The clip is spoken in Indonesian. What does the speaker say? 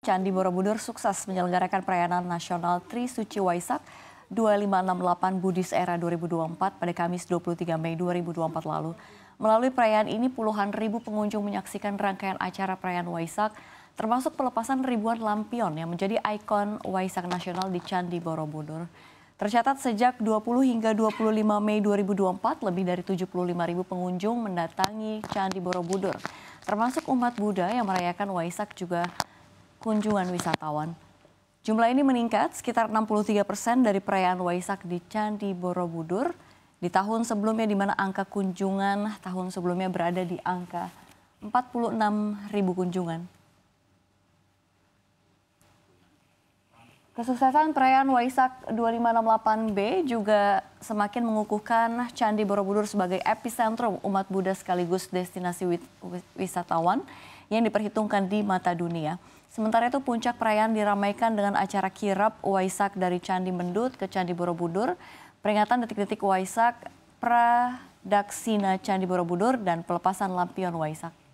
Candi Borobudur sukses menyelenggarakan perayaan nasional Tri Suci Waisak 2568 Budis Era 2024 pada Kamis 23 Mei 2024 lalu. Melalui perayaan ini puluhan ribu pengunjung menyaksikan rangkaian acara perayaan Waisak termasuk pelepasan ribuan lampion yang menjadi ikon Waisak Nasional di Candi Borobudur. Tercatat sejak 20 hingga 25 Mei 2024, lebih dari 75 ribu pengunjung mendatangi Candi Borobudur. Termasuk umat Buddha yang merayakan Waisak juga kunjungan wisatawan. Jumlah ini meningkat sekitar 63 persen dari perayaan Waisak di Candi Borobudur di tahun sebelumnya di mana angka kunjungan tahun sebelumnya berada di angka 46 ribu kunjungan. Kesuksesan perayaan Waisak 2568B juga semakin mengukuhkan Candi Borobudur sebagai epicentrum umat Buddha sekaligus destinasi wisatawan yang diperhitungkan di mata dunia. Sementara itu puncak perayaan diramaikan dengan acara kirap Waisak dari Candi Mendut ke Candi Borobudur, peringatan detik-detik Waisak, Pradaksina Candi Borobudur, dan pelepasan lampion Waisak.